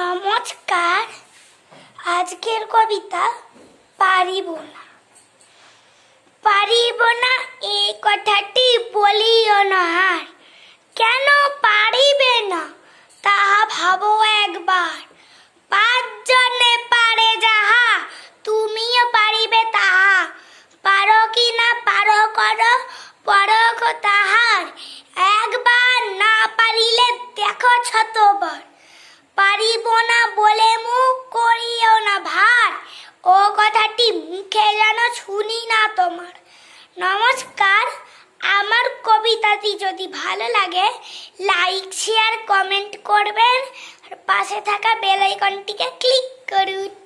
নমস্কার আজকের কবিতা পারিব না পারিব না এই কথাটি বলিও না কেন পারিবে না তাহা ভাবো একবার পাঁচজনে পারে যাহা তুমিও পারিবে তাহা পারো কি না পারো করো পরক তাহার একবার না পারিলে দেখো ছতবার না বলে মুখ করিও না ভার ও কথাটি মুখে যেন শুনি না তোমার নমস্কার আমার কবিতাটি যদি ভালো লাগে লাইক শেয়ার কমেন্ট করবেন আর পাশে থাকা বেল আইকনটিকে ক্লিক করুন